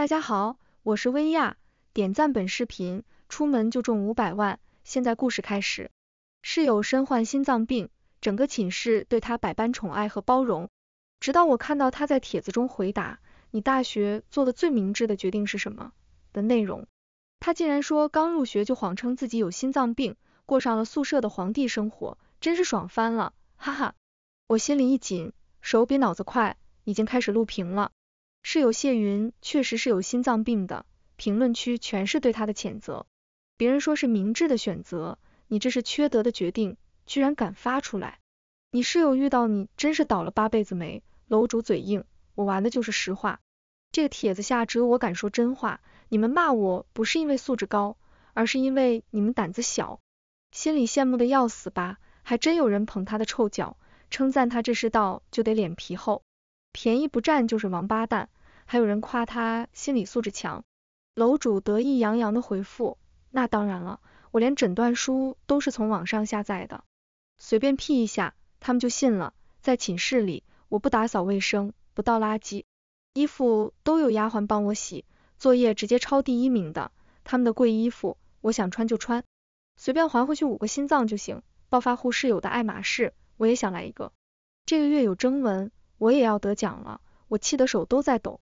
大家好，我是薇娅，点赞本视频，出门就中五百万。现在故事开始。室友身患心脏病，整个寝室对他百般宠爱和包容。直到我看到他在帖子中回答“你大学做的最明智的决定是什么”的内容，他竟然说刚入学就谎称自己有心脏病，过上了宿舍的皇帝生活，真是爽翻了，哈哈！我心里一紧，手比脑子快，已经开始录屏了。室友谢云确实是有心脏病的，评论区全是对他的谴责。别人说是明智的选择，你这是缺德的决定，居然敢发出来！你室友遇到你真是倒了八辈子霉。楼主嘴硬，我玩的就是实话，这个帖子下只有我敢说真话。你们骂我不是因为素质高，而是因为你们胆子小，心里羡慕的要死吧？还真有人捧他的臭脚，称赞他这世道就得脸皮厚。便宜不占就是王八蛋，还有人夸他心理素质强。楼主得意洋洋的回复，那当然了，我连诊断书都是从网上下载的，随便 P 一下，他们就信了。在寝室里，我不打扫卫生，不倒垃圾，衣服都有丫鬟帮我洗，作业直接抄第一名的。他们的贵衣服，我想穿就穿，随便还回去五个心脏就行。暴发户室友的爱马仕，我也想来一个。这个月有征文。我也要得奖了，我气得手都在抖。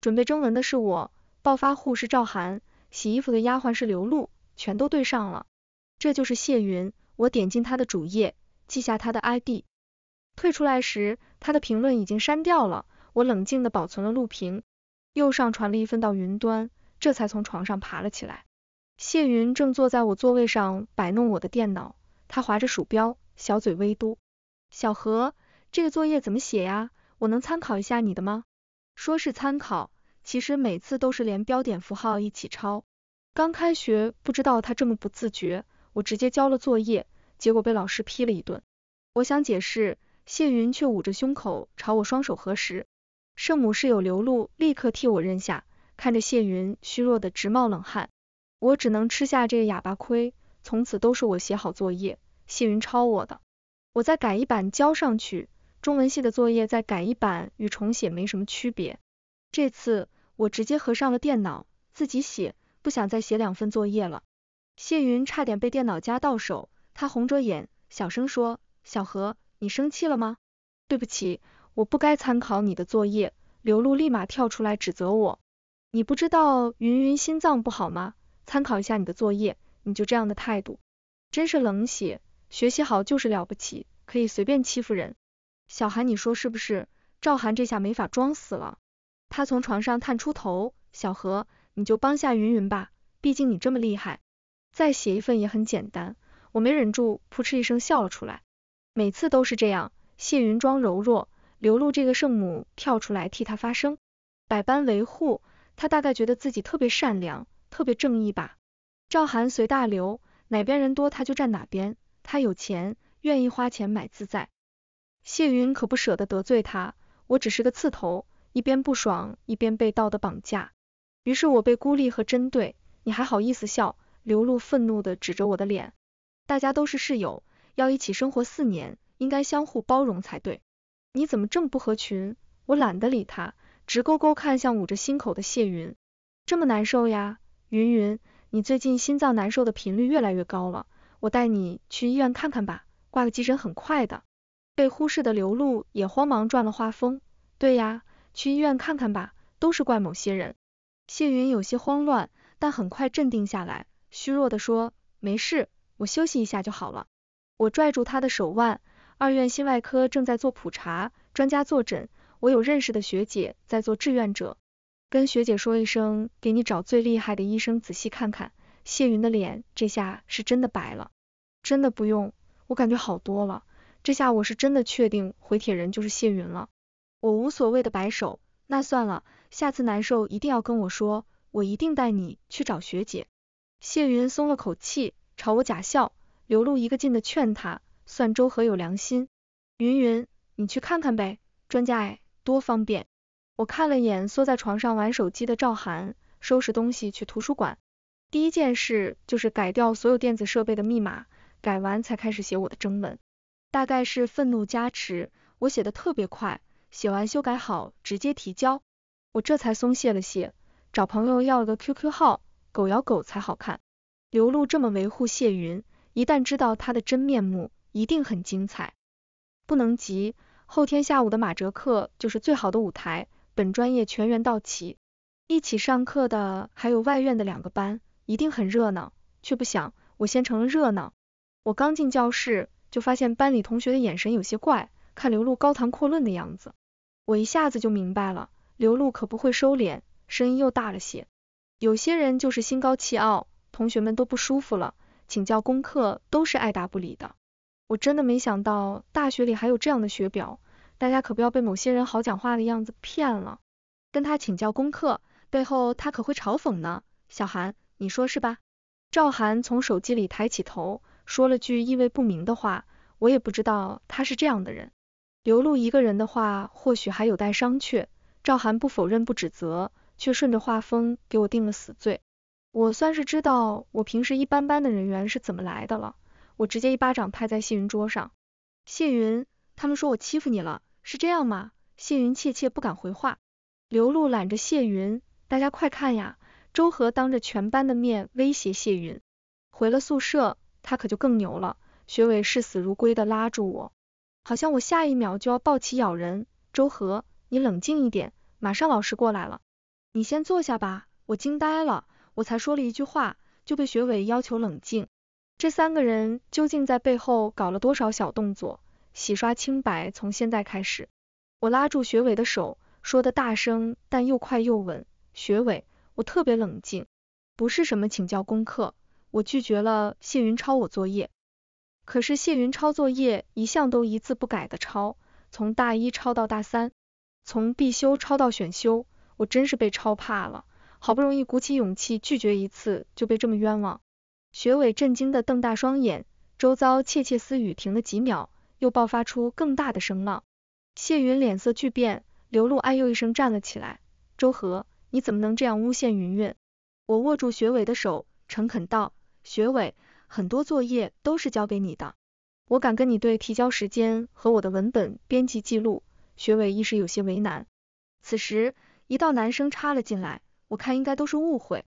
准备征文的是我，暴发户是赵涵，洗衣服的丫鬟是刘露，全都对上了。这就是谢云，我点进他的主页，记下他的 ID。退出来时，他的评论已经删掉了，我冷静的保存了录屏，又上传了一份到云端，这才从床上爬了起来。谢云正坐在我座位上摆弄我的电脑，他划着鼠标，小嘴微嘟。小何，这个作业怎么写呀？我能参考一下你的吗？说是参考，其实每次都是连标点符号一起抄。刚开学不知道他这么不自觉，我直接交了作业，结果被老师批了一顿。我想解释，谢云却捂着胸口朝我双手合十。圣母室友刘露立刻替我认下，看着谢云虚弱的直冒冷汗，我只能吃下这个哑巴亏。从此都是我写好作业，谢云抄我的，我再改一版交上去。中文系的作业再改一版与重写没什么区别，这次我直接合上了电脑，自己写，不想再写两份作业了。谢云差点被电脑夹到手，他红着眼，小声说：“小何，你生气了吗？对不起，我不该参考你的作业。”刘露立马跳出来指责我：“你不知道云云心脏不好吗？参考一下你的作业，你就这样的态度，真是冷血。学习好就是了不起，可以随便欺负人。”小韩，你说是不是？赵涵这下没法装死了。他从床上探出头，小何，你就帮夏云云吧，毕竟你这么厉害，再写一份也很简单。我没忍住，扑哧一声笑了出来。每次都是这样，谢云装柔弱，刘露这个圣母跳出来替她发声，百般维护。她大概觉得自己特别善良，特别正义吧。赵涵随大流，哪边人多他就站哪边。他有钱，愿意花钱买自在。谢云可不舍得得罪他，我只是个刺头，一边不爽，一边被道德绑架，于是我被孤立和针对，你还好意思笑？刘露愤怒的指着我的脸，大家都是室友，要一起生活四年，应该相互包容才对，你怎么这么不合群？我懒得理他，直勾勾看向捂着心口的谢云，这么难受呀，云云，你最近心脏难受的频率越来越高了，我带你去医院看看吧，挂个急诊很快的。被忽视的刘露也慌忙转了画风，对呀，去医院看看吧，都是怪某些人。谢云有些慌乱，但很快镇定下来，虚弱地说，没事，我休息一下就好了。我拽住他的手腕，二院心外科正在做普查，专家坐诊，我有认识的学姐在做志愿者，跟学姐说一声，给你找最厉害的医生仔细看看。谢云的脸这下是真的白了，真的不用，我感觉好多了。这下我是真的确定回帖人就是谢云了，我无所谓的摆手，那算了，下次难受一定要跟我说，我一定带你去找学姐。谢云松了口气，朝我假笑，刘露一个劲的劝他，算周和有良心，云云你去看看呗，专家哎，多方便。我看了眼缩在床上玩手机的赵涵，收拾东西去图书馆，第一件事就是改掉所有电子设备的密码，改完才开始写我的征文。大概是愤怒加持，我写的特别快，写完修改好直接提交，我这才松懈了些，找朋友要了个 QQ 号，狗咬狗才好看。刘露这么维护谢云，一旦知道他的真面目，一定很精彩。不能急，后天下午的马哲课就是最好的舞台，本专业全员到齐，一起上课的还有外院的两个班，一定很热闹。却不想我先成了热闹。我刚进教室。就发现班里同学的眼神有些怪，看刘露高谈阔论的样子，我一下子就明白了，刘露可不会收敛，声音又大了些。有些人就是心高气傲，同学们都不舒服了，请教功课都是爱答不理的。我真的没想到大学里还有这样的学表，大家可不要被某些人好讲话的样子骗了，跟他请教功课，背后他可会嘲讽呢。小韩，你说是吧？赵涵从手机里抬起头。说了句意味不明的话，我也不知道他是这样的人。刘露一个人的话，或许还有待商榷。赵涵不否认不指责，却顺着画风给我定了死罪。我算是知道我平时一般般的人缘是怎么来的了。我直接一巴掌拍在谢云桌上。谢云，他们说我欺负你了，是这样吗？谢云怯怯不敢回话。刘露揽着谢云，大家快看呀！周和当着全班的面威胁谢云。回了宿舍。他可就更牛了，学委视死如归的拉住我，好像我下一秒就要抱起咬人。周和，你冷静一点，马上老师过来了，你先坐下吧。我惊呆了，我才说了一句话，就被学委要求冷静。这三个人究竟在背后搞了多少小动作？洗刷清白，从现在开始。我拉住学伟的手，说的大声但又快又稳。学伟，我特别冷静，不是什么请教功课。我拒绝了谢云抄我作业，可是谢云抄作业一向都一字不改的抄，从大一抄到大三，从必修抄到选修，我真是被抄怕了。好不容易鼓起勇气拒绝一次，就被这么冤枉。学委震惊的瞪大双眼，周遭窃窃私语停了几秒，又爆发出更大的声浪。谢云脸色巨变，流露哎呦一声站了起来。周和，你怎么能这样诬陷云云？我握住学委的手，诚恳道。学委，很多作业都是交给你的，我敢跟你对提交时间和我的文本编辑记录。学委一时有些为难。此时，一道男声插了进来，我看应该都是误会。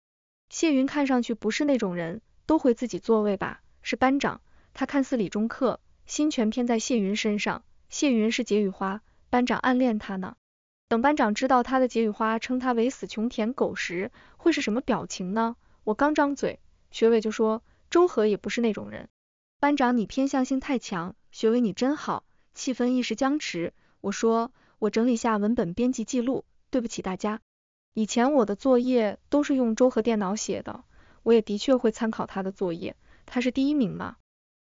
谢云看上去不是那种人，都回自己座位吧。是班长，他看似理中客，心全偏在谢云身上。谢云是解语花，班长暗恋他呢。等班长知道他的解语花称他为死穷舔狗时，会是什么表情呢？我刚张嘴。学伟就说：“周和也不是那种人，班长你偏向性太强，学伟你真好。”气氛一时僵持。我说：“我整理下文本编辑记录，对不起大家。以前我的作业都是用周和电脑写的，我也的确会参考他的作业，他是第一名嘛。”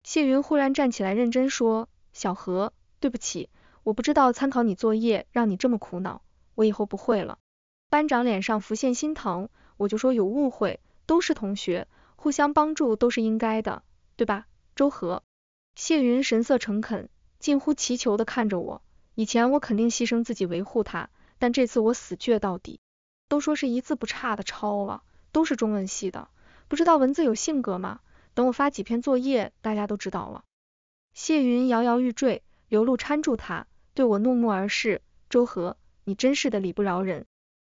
谢云忽然站起来认真说：“小何，对不起，我不知道参考你作业让你这么苦恼，我以后不会了。”班长脸上浮现心疼，我就说有误会，都是同学。互相帮助都是应该的，对吧，周和？谢云神色诚恳，近乎祈求的看着我。以前我肯定牺牲自己维护他，但这次我死倔到底。都说是一字不差的抄了，都是中文系的，不知道文字有性格吗？等我发几篇作业，大家都知道了。谢云摇摇欲坠，刘露搀住他，对我怒目而视。周和，你真是的，理不饶人。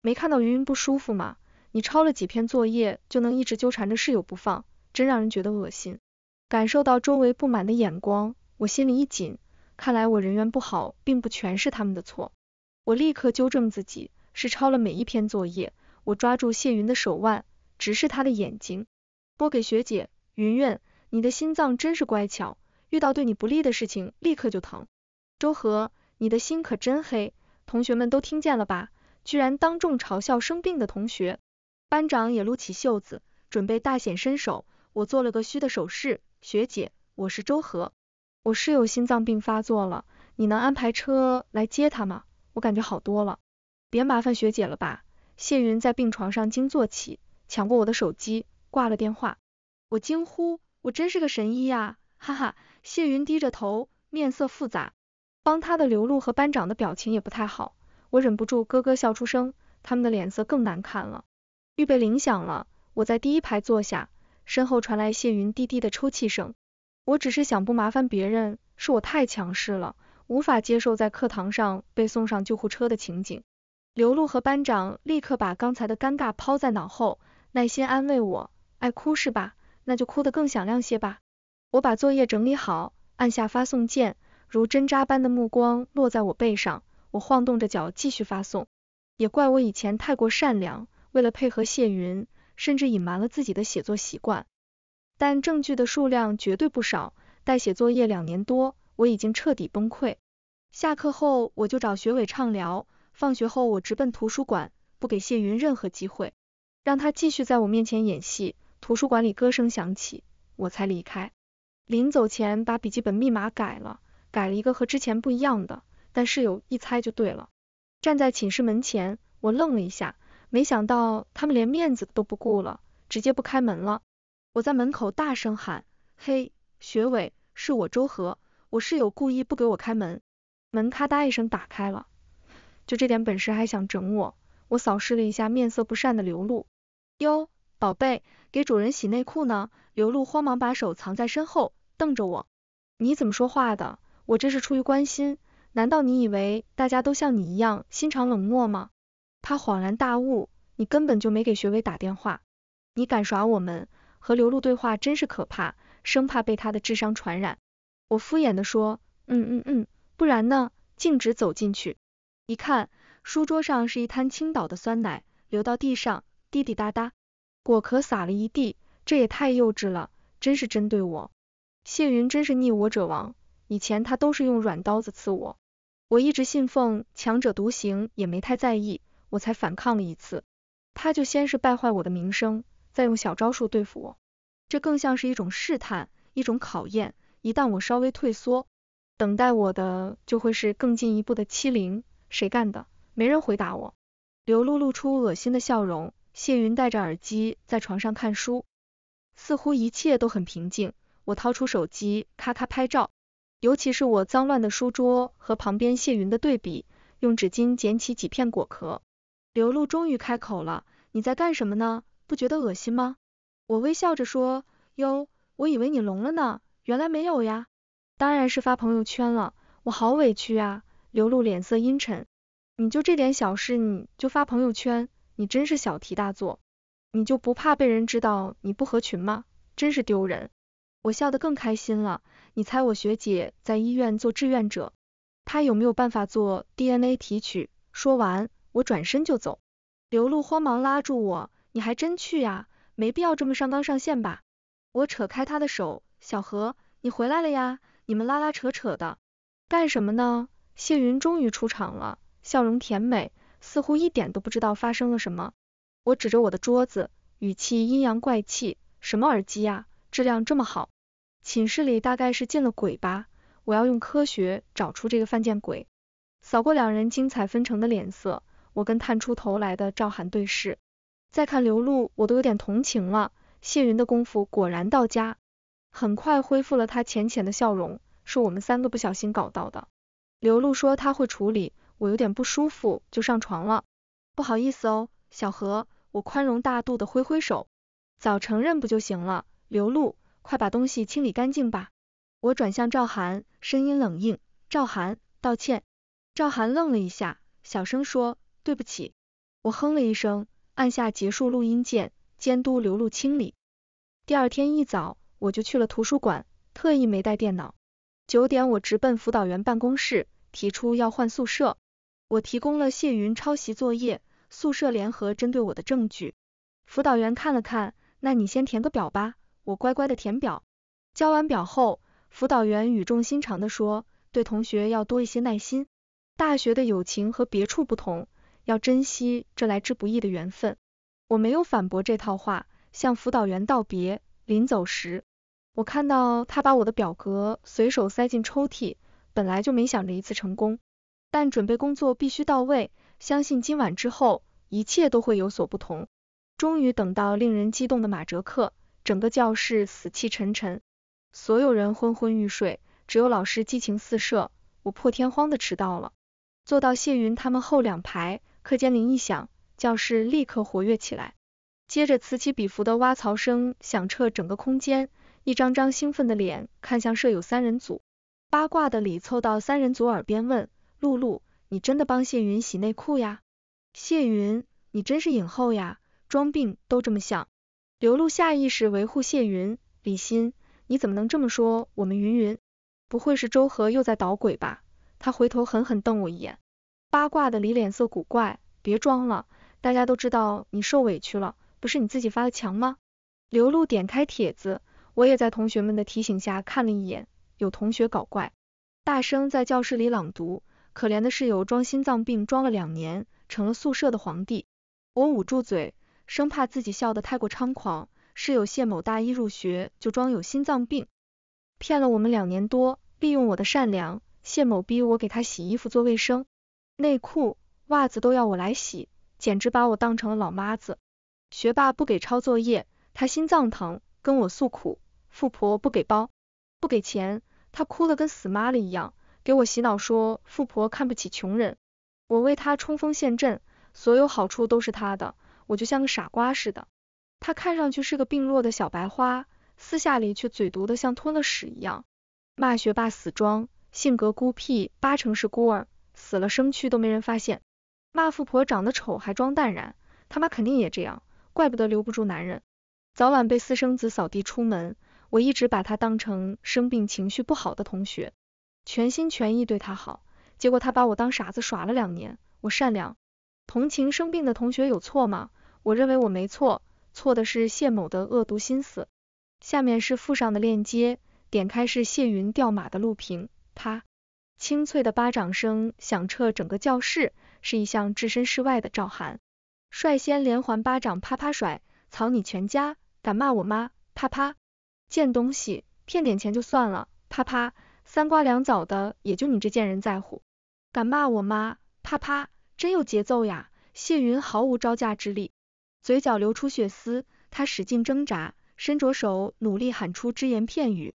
没看到云云不舒服吗？你抄了几篇作业就能一直纠缠着室友不放，真让人觉得恶心。感受到周围不满的眼光，我心里一紧，看来我人缘不好，并不全是他们的错。我立刻纠正自己，是抄了每一篇作业。我抓住谢云的手腕，直视他的眼睛。拨给学姐，云云，你的心脏真是乖巧，遇到对你不利的事情立刻就疼。周和，你的心可真黑，同学们都听见了吧？居然当众嘲笑生病的同学。班长也撸起袖子，准备大显身手。我做了个虚的手势，学姐，我是周和，我室友心脏病发作了，你能安排车来接他吗？我感觉好多了，别麻烦学姐了吧。谢云在病床上惊坐起，抢过我的手机，挂了电话。我惊呼，我真是个神医呀，哈哈。谢云低着头，面色复杂。帮他的刘露和班长的表情也不太好，我忍不住咯咯笑出声，他们的脸色更难看了。预备铃响了，我在第一排坐下，身后传来谢云低低的抽泣声。我只是想不麻烦别人，是我太强势了，无法接受在课堂上被送上救护车的情景。刘露和班长立刻把刚才的尴尬抛在脑后，耐心安慰我：“爱哭是吧？那就哭得更响亮些吧。”我把作业整理好，按下发送键，如针扎般的目光落在我背上，我晃动着脚继续发送。也怪我以前太过善良。为了配合谢云，甚至隐瞒了自己的写作习惯，但证据的数量绝对不少。代写作业两年多，我已经彻底崩溃。下课后我就找学委畅聊，放学后我直奔图书馆，不给谢云任何机会，让他继续在我面前演戏。图书馆里歌声响起，我才离开。临走前把笔记本密码改了，改了一个和之前不一样的，但室友一猜就对了。站在寝室门前，我愣了一下。没想到他们连面子都不顾了，直接不开门了。我在门口大声喊：“嘿，学伟，是我周和，我室友故意不给我开门。”门咔嗒一声打开了，就这点本事还想整我？我扫视了一下面色不善的刘露。哟，宝贝，给主人洗内裤呢？刘露慌忙把手藏在身后，瞪着我。你怎么说话的？我这是出于关心，难道你以为大家都像你一样心肠冷漠吗？他恍然大悟，你根本就没给学伟打电话，你敢耍我们，和刘露对话真是可怕，生怕被她的智商传染。我敷衍的说，嗯嗯嗯，不然呢？径直走进去，一看，书桌上是一滩倾倒的酸奶，流到地上，滴滴答答，果壳撒了一地，这也太幼稚了，真是针对我。谢云真是逆我者亡，以前他都是用软刀子刺我，我一直信奉强者独行，也没太在意。我才反抗了一次，他就先是败坏我的名声，再用小招数对付我，这更像是一种试探，一种考验。一旦我稍微退缩，等待我的就会是更进一步的欺凌。谁干的？没人回答我。刘露露出恶心的笑容。谢云戴着耳机在床上看书，似乎一切都很平静。我掏出手机，咔咔拍照，尤其是我脏乱的书桌和旁边谢云的对比。用纸巾捡起几片果壳。刘露终于开口了，你在干什么呢？不觉得恶心吗？我微笑着说，哟，我以为你聋了呢，原来没有呀。当然是发朋友圈了，我好委屈啊。刘露脸色阴沉，你就这点小事你就发朋友圈，你真是小题大做。你就不怕被人知道你不合群吗？真是丢人。我笑得更开心了。你猜我学姐在医院做志愿者，她有没有办法做 DNA 提取？说完。我转身就走，刘露慌忙拉住我，你还真去呀？没必要这么上纲上线吧。我扯开他的手，小何，你回来了呀？你们拉拉扯扯的干什么呢？谢云终于出场了，笑容甜美，似乎一点都不知道发生了什么。我指着我的桌子，语气阴阳怪气，什么耳机呀，质量这么好？寝室里大概是进了鬼吧，我要用科学找出这个犯贱鬼。扫过两人精彩纷呈的脸色。我跟探出头来的赵涵对视，再看刘露，我都有点同情了。谢云的功夫果然到家，很快恢复了他浅浅的笑容。是我们三个不小心搞到的。刘露说他会处理，我有点不舒服，就上床了。不好意思哦，小何，我宽容大度的挥挥手，早承认不就行了。刘露，快把东西清理干净吧。我转向赵涵，声音冷硬，赵涵道歉。赵涵愣了一下，小声说。对不起，我哼了一声，按下结束录音键，监督流露清理。第二天一早，我就去了图书馆，特意没带电脑。九点，我直奔辅导员办公室，提出要换宿舍。我提供了谢云抄袭作业、宿舍联合针对我的证据。辅导员看了看，那你先填个表吧。我乖乖的填表，交完表后，辅导员语重心长地说，对同学要多一些耐心。大学的友情和别处不同。要珍惜这来之不易的缘分。我没有反驳这套话，向辅导员道别。临走时，我看到他把我的表格随手塞进抽屉。本来就没想着一次成功，但准备工作必须到位。相信今晚之后，一切都会有所不同。终于等到令人激动的马哲课，整个教室死气沉沉，所有人昏昏欲睡，只有老师激情四射。我破天荒的迟到了，坐到谢云他们后两排。课间铃一响，教室立刻活跃起来，接着此起彼伏的挖槽声响彻整个空间，一张张兴奋的脸看向舍友三人组。八卦的李凑到三人组耳边问：露露，你真的帮谢云洗内裤呀？谢云，你真是影后呀，装病都这么像。刘露下意识维护谢云：李欣，你怎么能这么说我们云云？不会是周和又在捣鬼吧？他回头狠狠瞪我一眼。八卦的李脸色古怪，别装了，大家都知道你受委屈了，不是你自己发的墙吗？刘露点开帖子，我也在同学们的提醒下看了一眼，有同学搞怪，大声在教室里朗读，可怜的室友装心脏病装了两年，成了宿舍的皇帝。我捂住嘴，生怕自己笑得太过猖狂。室友谢某大一入学就装有心脏病，骗了我们两年多，利用我的善良，谢某逼我给他洗衣服做卫生。内裤、袜子都要我来洗，简直把我当成了老妈子。学霸不给抄作业，他心脏疼，跟我诉苦。富婆不给包，不给钱，他哭的跟死妈了一样，给我洗脑说富婆看不起穷人。我为他冲锋陷阵，所有好处都是他的，我就像个傻瓜似的。他看上去是个病弱的小白花，私下里却嘴毒的像吞了屎一样，骂学霸死装，性格孤僻，八成是孤儿。死了生蛆都没人发现，骂富婆长得丑还装淡然，他妈肯定也这样，怪不得留不住男人，早晚被私生子扫地出门。我一直把他当成生病情绪不好的同学，全心全意对他好，结果他把我当傻子耍了两年。我善良，同情生病的同学有错吗？我认为我没错，错的是谢某的恶毒心思。下面是附上的链接，点开是谢云掉马的录屏，他。清脆的巴掌声响彻整个教室，是一向置身事外的赵涵率先连环巴掌，啪啪甩，草你全家！敢骂我妈，啪啪！贱东西，骗点钱就算了，啪啪！三瓜两枣的，也就你这贱人在乎，敢骂我妈，啪啪！真有节奏呀！谢云毫无招架之力，嘴角流出血丝，他使劲挣扎，伸着手努力喊出只言片语，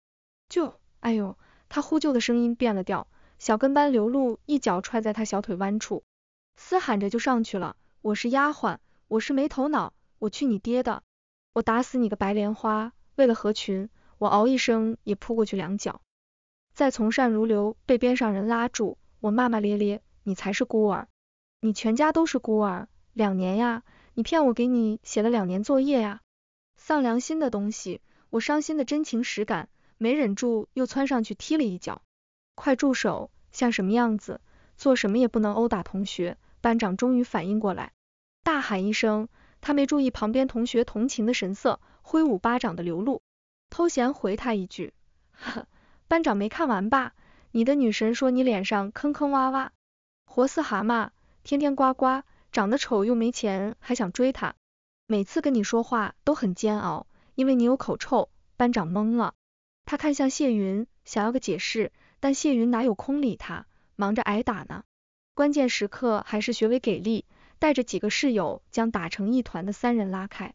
就，哎呦！他呼救的声音变了调。小跟班刘露一脚踹在他小腿弯处，嘶喊着就上去了。我是丫鬟，我是没头脑，我去你爹的，我打死你个白莲花！为了合群，我嗷一声也扑过去两脚，再从善如流被边上人拉住。我骂骂咧咧，你才是孤儿，你全家都是孤儿。两年呀，你骗我给你写了两年作业呀，丧良心的东西！我伤心的真情实感，没忍住又窜上去踢了一脚。快住手！像什么样子？做什么也不能殴打同学！班长终于反应过来，大喊一声。他没注意旁边同学同情的神色，挥舞巴掌的流露，偷闲回他一句：，班长没看完吧？你的女神说你脸上坑坑洼洼，活似蛤蟆，天天呱呱，长得丑又没钱，还想追她？每次跟你说话都很煎熬，因为你有口臭。班长懵了，他看向谢云，想要个解释。但谢云哪有空理他，忙着挨打呢。关键时刻还是学委给力，带着几个室友将打成一团的三人拉开。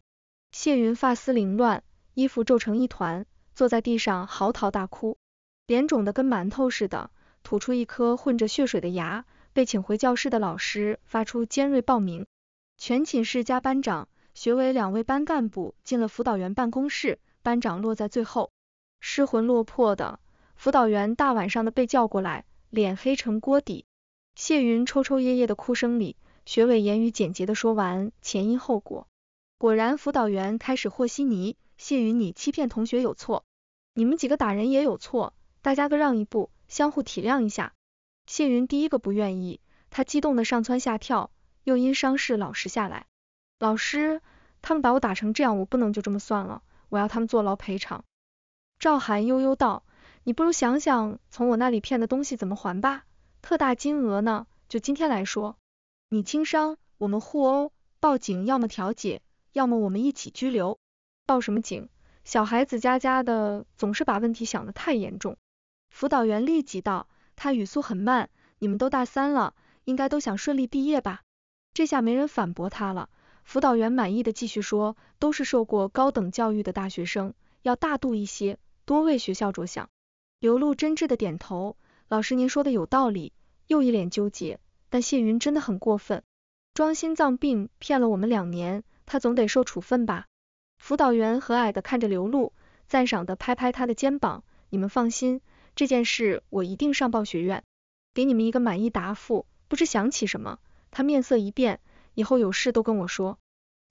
谢云发丝凌乱，衣服皱成一团，坐在地上嚎啕大哭，脸肿的跟馒头似的，吐出一颗混着血水的牙。被请回教室的老师发出尖锐报鸣，全寝室加班长、学委两位班干部进了辅导员办公室，班长落在最后，失魂落魄的。辅导员大晚上的被叫过来，脸黑成锅底。谢云抽抽噎噎的哭声里，学伟言语简洁的说完前因后果。果然，辅导员开始和稀泥。谢云，你欺骗同学有错，你们几个打人也有错，大家各让一步，相互体谅一下。谢云第一个不愿意，他激动的上蹿下跳，又因伤势老实下来。老师，他们把我打成这样，我不能就这么算了，我要他们坐牢赔偿。赵寒悠悠道。你不如想想从我那里骗的东西怎么还吧，特大金额呢。就今天来说，你轻伤，我们互殴，报警，要么调解，要么我们一起拘留。报什么警？小孩子家家的，总是把问题想得太严重。辅导员立即道，他语速很慢，你们都大三了，应该都想顺利毕业吧？这下没人反驳他了。辅导员满意的继续说，都是受过高等教育的大学生，要大度一些，多为学校着想。刘露真挚的点头，老师您说的有道理，又一脸纠结。但谢云真的很过分，装心脏病骗了我们两年，他总得受处分吧？辅导员和蔼的看着刘露，赞赏的拍拍他的肩膀，你们放心，这件事我一定上报学院，给你们一个满意答复。不知想起什么，他面色一变，以后有事都跟我说，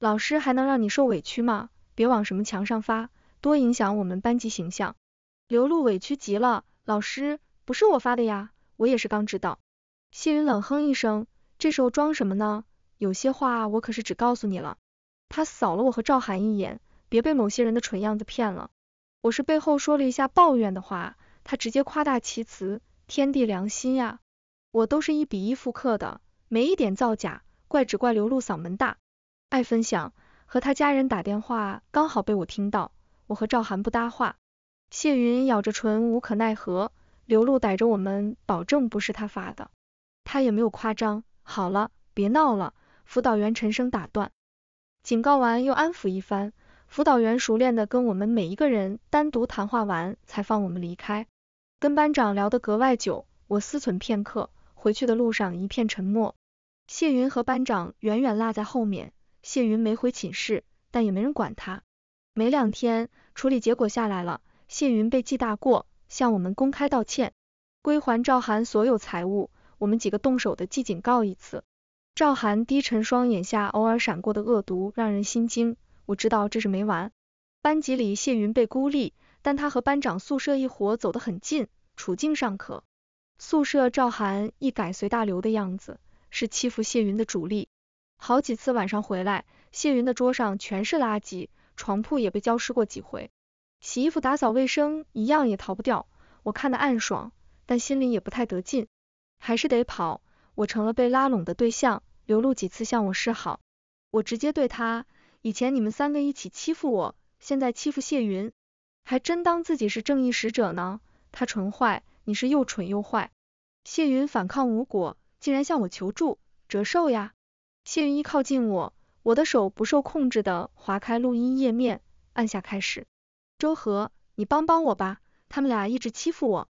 老师还能让你受委屈吗？别往什么墙上发，多影响我们班级形象。刘露委屈极了，老师不是我发的呀，我也是刚知道。谢云冷哼一声，这时候装什么呢？有些话我可是只告诉你了。他扫了我和赵涵一眼，别被某些人的蠢样子骗了。我是背后说了一下抱怨的话，他直接夸大其词，天地良心呀！我都是一比一复刻的，没一点造假，怪只怪刘露嗓门大。爱分享，和他家人打电话刚好被我听到，我和赵涵不搭话。谢云咬着唇，无可奈何。刘露逮着我们，保证不是他发的，他也没有夸张。好了，别闹了。辅导员沉声打断，警告完又安抚一番。辅导员熟练的跟我们每一个人单独谈话完，才放我们离开。跟班长聊得格外久，我思忖片刻，回去的路上一片沉默。谢云和班长远远落在后面。谢云没回寝室，但也没人管他。没两天，处理结果下来了。谢云被记大过，向我们公开道歉，归还赵涵所有财物。我们几个动手的，记警告一次。赵涵低沉双眼下偶尔闪过的恶毒，让人心惊。我知道这事没完。班级里谢云被孤立，但他和班长宿舍一伙走得很近，处境尚可。宿舍赵涵一改随大流的样子，是欺负谢云的主力。好几次晚上回来，谢云的桌上全是垃圾，床铺也被浇湿过几回。洗衣服、打扫卫生，一样也逃不掉。我看得暗爽，但心里也不太得劲，还是得跑。我成了被拉拢的对象，刘露几次向我示好，我直接对他：以前你们三个一起欺负我，现在欺负谢云，还真当自己是正义使者呢？他蠢坏，你是又蠢又坏。谢云反抗无果，竟然向我求助，折寿呀！谢云一靠近我，我的手不受控制的划开录音页面，按下开始。周和，你帮帮我吧，他们俩一直欺负我。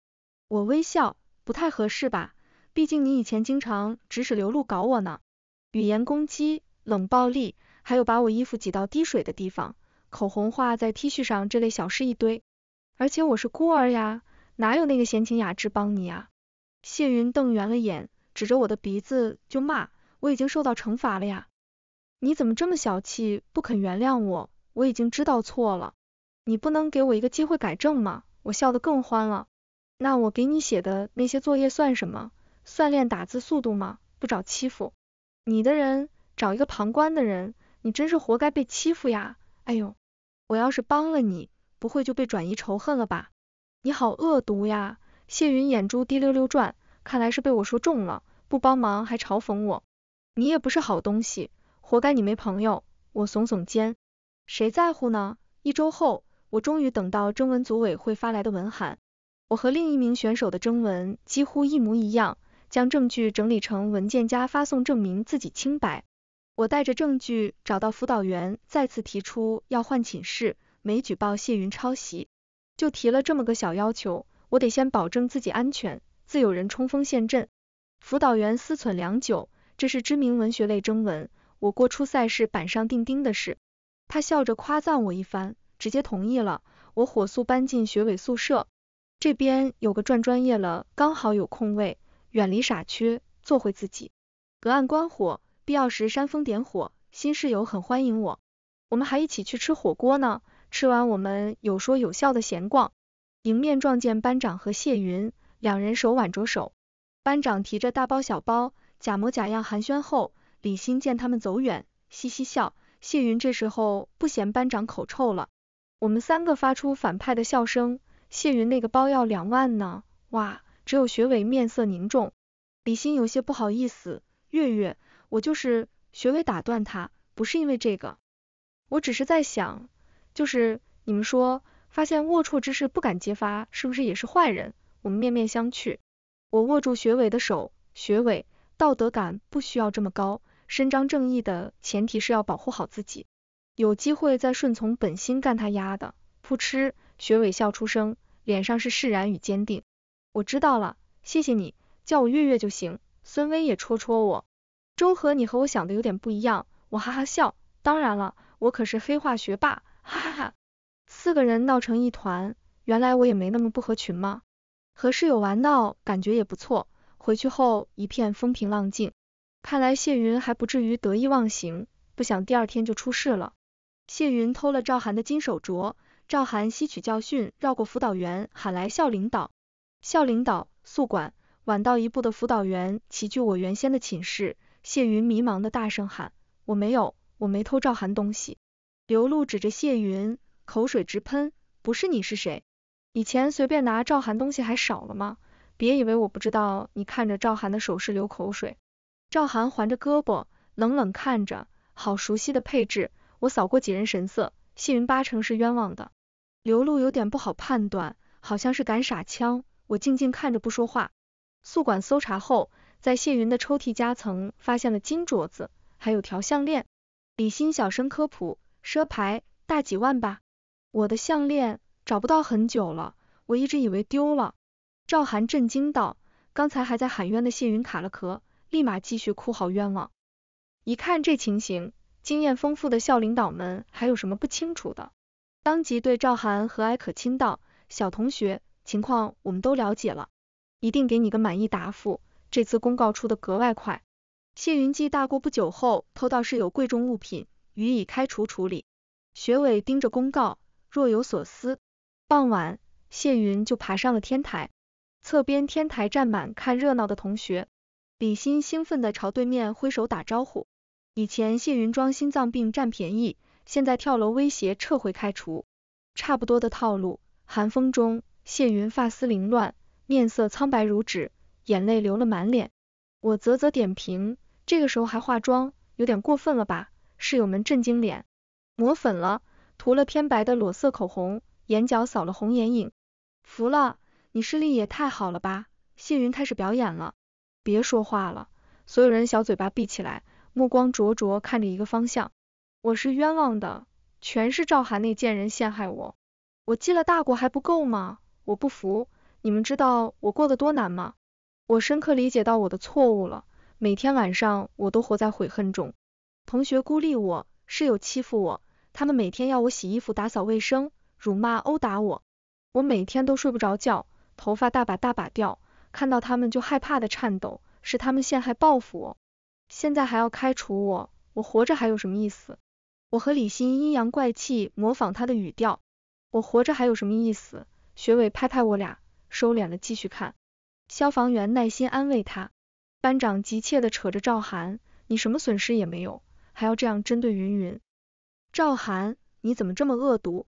我微笑，不太合适吧？毕竟你以前经常指使刘露搞我呢，语言攻击、冷暴力，还有把我衣服挤到滴水的地方，口红画在 T 恤上这类小事一堆。而且我是孤儿呀，哪有那个闲情雅致帮你啊？谢云瞪圆了眼，指着我的鼻子就骂，我已经受到惩罚了呀，你怎么这么小气，不肯原谅我？我已经知道错了。你不能给我一个机会改正吗？我笑得更欢了。那我给你写的那些作业算什么？算练打字速度吗？不找欺负你的人，找一个旁观的人，你真是活该被欺负呀！哎呦，我要是帮了你，不会就被转移仇恨了吧？你好恶毒呀！谢云眼珠滴溜溜转，看来是被我说中了，不帮忙还嘲讽我。你也不是好东西，活该你没朋友。我耸耸肩，谁在乎呢？一周后。我终于等到征文组委会发来的文函，我和另一名选手的征文几乎一模一样，将证据整理成文件夹发送，证明自己清白。我带着证据找到辅导员，再次提出要换寝室，没举报谢云抄袭，就提了这么个小要求。我得先保证自己安全，自有人冲锋陷阵。辅导员思忖良久，这是知名文学类征文，我过初赛是板上钉钉的事。他笑着夸赞我一番。直接同意了，我火速搬进学委宿舍，这边有个转专业了，刚好有空位，远离傻缺，做回自己，隔岸观火，必要时煽风点火。新室友很欢迎我，我们还一起去吃火锅呢，吃完我们有说有笑的闲逛，迎面撞见班长和谢云两人手挽着手，班长提着大包小包，假模假样寒暄后，李欣见他们走远，嘻嘻笑，谢云这时候不嫌班长口臭了。我们三个发出反派的笑声，谢云那个包要两万呢，哇，只有学伟面色凝重，李欣有些不好意思，月月，我就是学伟打断他，不是因为这个，我只是在想，就是你们说，发现龌龊之事不敢揭发，是不是也是坏人？我们面面相觑，我握住学伟的手，学伟，道德感不需要这么高，伸张正义的前提是要保护好自己。有机会再顺从本心干他丫的！噗嗤，学伟笑出声，脸上是释然与坚定。我知道了，谢谢你，叫我月月就行。孙薇也戳戳我，周和你和我想的有点不一样。我哈哈笑，当然了，我可是黑化学霸，哈哈哈。四个人闹成一团，原来我也没那么不合群嘛。和室友玩闹感觉也不错，回去后一片风平浪静。看来谢云还不至于得意忘形，不想第二天就出事了。谢云偷了赵涵的金手镯，赵涵吸取教训，绕过辅导员，喊来校领导、校领导、宿管，晚到一步的辅导员齐聚我原先的寝室。谢云迷茫的大声喊：“我没有，我没偷赵涵东西。”刘露指着谢云，口水直喷：“不是你是谁？以前随便拿赵涵东西还少了吗？别以为我不知道，你看着赵涵的手势流口水。”赵涵环着胳膊，冷冷看着，好熟悉的配置。我扫过几人神色，谢云八成是冤枉的。刘露有点不好判断，好像是敢傻枪。我静静看着不说话。宿管搜查后，在谢云的抽屉夹层发现了金镯子，还有条项链。李欣小声科普，奢牌，大几万吧。我的项链找不到很久了，我一直以为丢了。赵涵震惊道，刚才还在喊冤的谢云卡了壳，立马继续哭嚎冤枉。一看这情形。经验丰富的校领导们还有什么不清楚的？当即对赵涵和蔼可亲道：“小同学，情况我们都了解了，一定给你个满意答复。这次公告出的格外快。”谢云记大过不久后偷盗室友贵重物品，予以开除处理。学伟盯着公告，若有所思。傍晚，谢云就爬上了天台，侧边天台站满看热闹的同学。李欣兴奋地朝对面挥手打招呼。以前谢云装心脏病占便宜，现在跳楼威胁撤回开除，差不多的套路。寒风中，谢云发丝凌乱，面色苍白如纸，眼泪流了满脸。我啧啧点评，这个时候还化妆，有点过分了吧？室友们震惊脸，抹粉了，涂了偏白的裸色口红，眼角扫了红眼影。服了，你视力也太好了吧？谢云开始表演了，别说话了，所有人小嘴巴闭起来。目光灼灼看着一个方向，我是冤枉的，全是赵涵那贱人陷害我。我记了大过还不够吗？我不服！你们知道我过得多难吗？我深刻理解到我的错误了，每天晚上我都活在悔恨中。同学孤立我，室友欺负我，他们每天要我洗衣服、打扫卫生，辱骂殴打我，我每天都睡不着觉，头发大把大把掉，看到他们就害怕的颤抖，是他们陷害报复我。现在还要开除我，我活着还有什么意思？我和李欣阴阳怪气，模仿他的语调，我活着还有什么意思？学伟拍拍我俩，收敛了，继续看。消防员耐心安慰他，班长急切地扯着赵涵，你什么损失也没有，还要这样针对云云？赵涵，你怎么这么恶毒？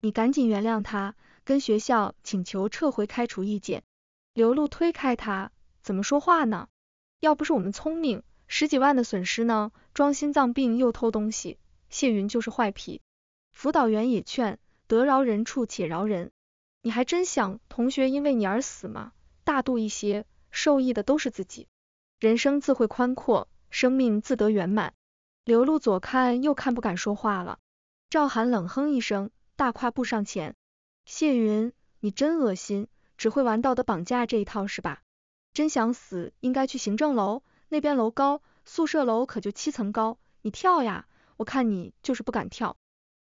你赶紧原谅他，跟学校请求撤回开除意见。刘露推开他，怎么说话呢？要不是我们聪明。十几万的损失呢？装心脏病又偷东西，谢云就是坏皮。辅导员也劝，得饶人处且饶人。你还真想同学因为你而死吗？大度一些，受益的都是自己，人生自会宽阔，生命自得圆满。刘露左看右看，不敢说话了。赵涵冷哼一声，大跨步上前。谢云，你真恶心，只会玩道德绑架这一套是吧？真想死，应该去行政楼。那边楼高，宿舍楼可就七层高，你跳呀！我看你就是不敢跳。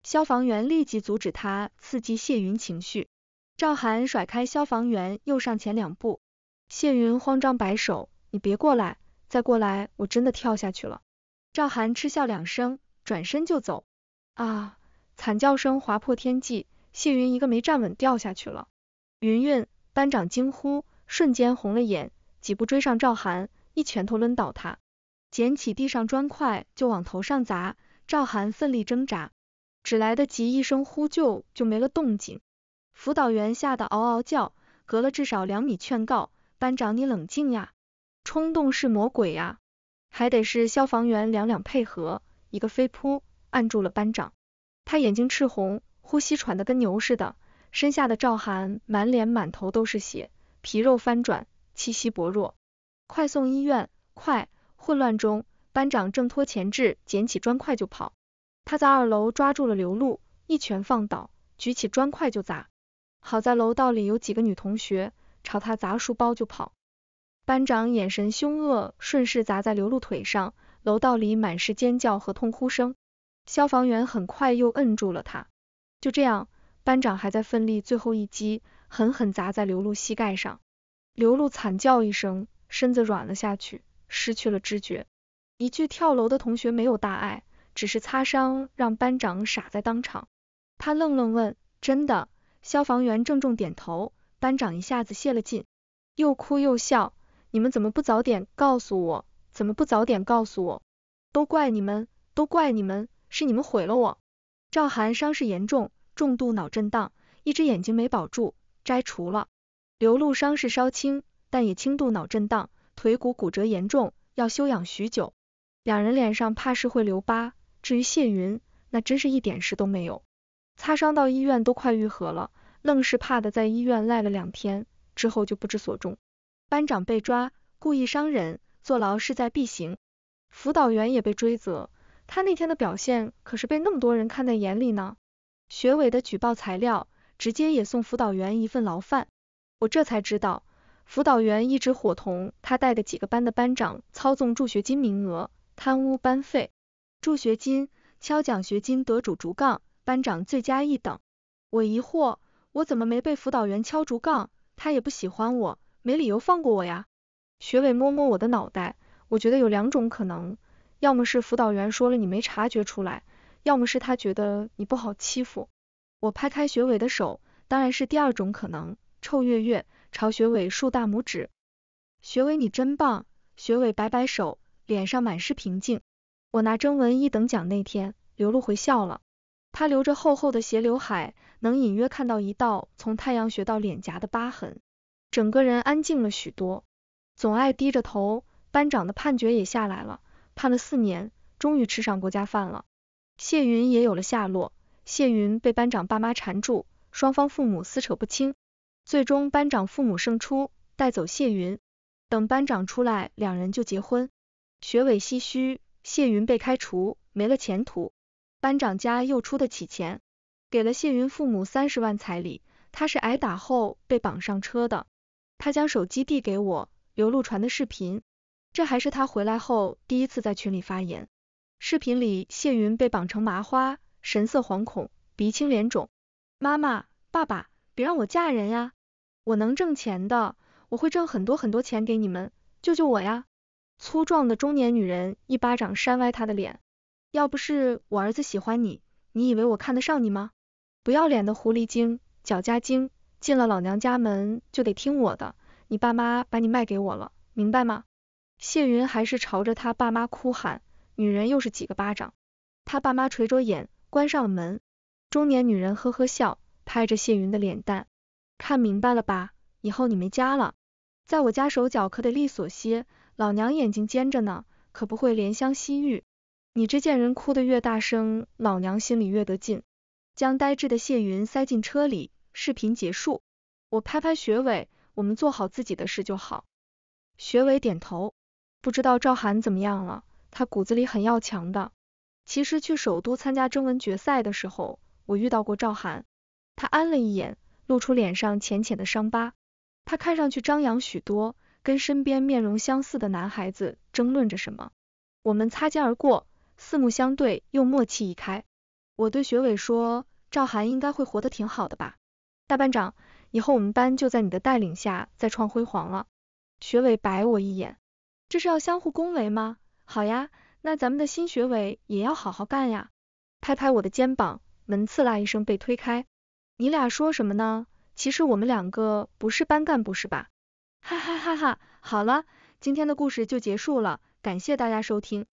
消防员立即阻止他刺激谢云情绪。赵涵甩开消防员，又上前两步。谢云慌张摆手，你别过来，再过来我真的跳下去了。赵涵嗤笑两声，转身就走。啊！惨叫声划破天际，谢云一个没站稳掉下去了。云云班长惊呼，瞬间红了眼，几步追上赵涵。一拳头抡倒他，捡起地上砖块就往头上砸。赵涵奋力挣扎，只来得及一声呼救，就没了动静。辅导员吓得嗷嗷叫，隔了至少两米劝告班长你冷静呀，冲动是魔鬼呀。还得是消防员两两配合，一个飞扑按住了班长。他眼睛赤红，呼吸喘得跟牛似的，身下的赵涵满脸满头都是血，皮肉翻转，气息薄弱。快送医院！快！混乱中，班长挣脱钳制，捡起砖块就跑。他在二楼抓住了刘露，一拳放倒，举起砖块就砸。好在楼道里有几个女同学，朝他砸书包就跑。班长眼神凶恶，顺势砸在刘露腿上。楼道里满是尖叫和痛呼声。消防员很快又摁住了他。就这样，班长还在奋力最后一击，狠狠砸在刘露膝盖上。刘露惨叫一声。身子软了下去，失去了知觉。一句跳楼的同学没有大碍，只是擦伤，让班长傻在当场。他愣愣问：“真的？”消防员郑重点头。班长一下子泄了劲，又哭又笑：“你们怎么不早点告诉我？怎么不早点告诉我？都怪你们，都怪你们，是你们毁了我。”赵涵伤势严重，重度脑震荡，一只眼睛没保住，摘除了。刘露伤势稍轻。但也轻度脑震荡，腿骨骨折严重，要休养许久。两人脸上怕是会留疤。至于谢云，那真是一点事都没有，擦伤到医院都快愈合了，愣是怕的在医院赖了两天，之后就不知所终。班长被抓，故意伤人，坐牢势在必行。辅导员也被追责，他那天的表现可是被那么多人看在眼里呢。学委的举报材料，直接也送辅导员一份牢饭。我这才知道。辅导员一直伙同他带的几个班的班长操纵助学金名额，贪污班费、助学金，敲奖学金得主竹杠，班长罪加一等。我疑惑，我怎么没被辅导员敲竹杠？他也不喜欢我，没理由放过我呀。学伟摸摸我的脑袋，我觉得有两种可能，要么是辅导员说了你没察觉出来，要么是他觉得你不好欺负。我拍开学伟的手，当然是第二种可能，臭月月。朝学伟竖大拇指，学伟你真棒！学伟摆摆手，脸上满是平静。我拿征文一等奖那天，刘露回笑了。她留着厚厚的斜刘海，能隐约看到一道从太阳穴到脸颊的疤痕，整个人安静了许多，总爱低着头。班长的判决也下来了，判了四年，终于吃上国家饭了。谢云也有了下落，谢云被班长爸妈缠住，双方父母撕扯不清。最终班长父母胜出，带走谢云。等班长出来，两人就结婚。学委唏嘘，谢云被开除，没了前途。班长家又出得起钱，给了谢云父母三十万彩礼。他是挨打后被绑上车的。他将手机递给我，刘路传的视频。这还是他回来后第一次在群里发言。视频里谢云被绑成麻花，神色惶恐，鼻青脸肿。妈妈，爸爸，别让我嫁人呀！我能挣钱的，我会挣很多很多钱给你们，救救我呀！粗壮的中年女人一巴掌扇歪她的脸，要不是我儿子喜欢你，你以为我看得上你吗？不要脸的狐狸精，脚家精，进了老娘家门就得听我的，你爸妈把你卖给我了，明白吗？谢云还是朝着他爸妈哭喊，女人又是几个巴掌，他爸妈垂着眼，关上了门，中年女人呵呵笑，拍着谢云的脸蛋。看明白了吧？以后你没家了，在我家手脚可得利索些，老娘眼睛尖着呢，可不会怜香惜玉。你这贱人哭得越大声，老娘心里越得劲。将呆滞的谢云塞进车里，视频结束。我拍拍学伟，我们做好自己的事就好。学伟点头。不知道赵涵怎么样了？他骨子里很要强的。其实去首都参加征文决赛的时候，我遇到过赵涵，他安了一眼。露出脸上浅浅的伤疤，他看上去张扬许多，跟身边面容相似的男孩子争论着什么。我们擦肩而过，四目相对又默契一开。我对学伟说，赵涵应该会活得挺好的吧，大班长，以后我们班就在你的带领下再创辉煌了。学伟白我一眼，这是要相互恭维吗？好呀，那咱们的新学委也要好好干呀。拍拍我的肩膀，门刺啦一声被推开。你俩说什么呢？其实我们两个不是班干部，是吧？哈哈哈哈！好了，今天的故事就结束了，感谢大家收听。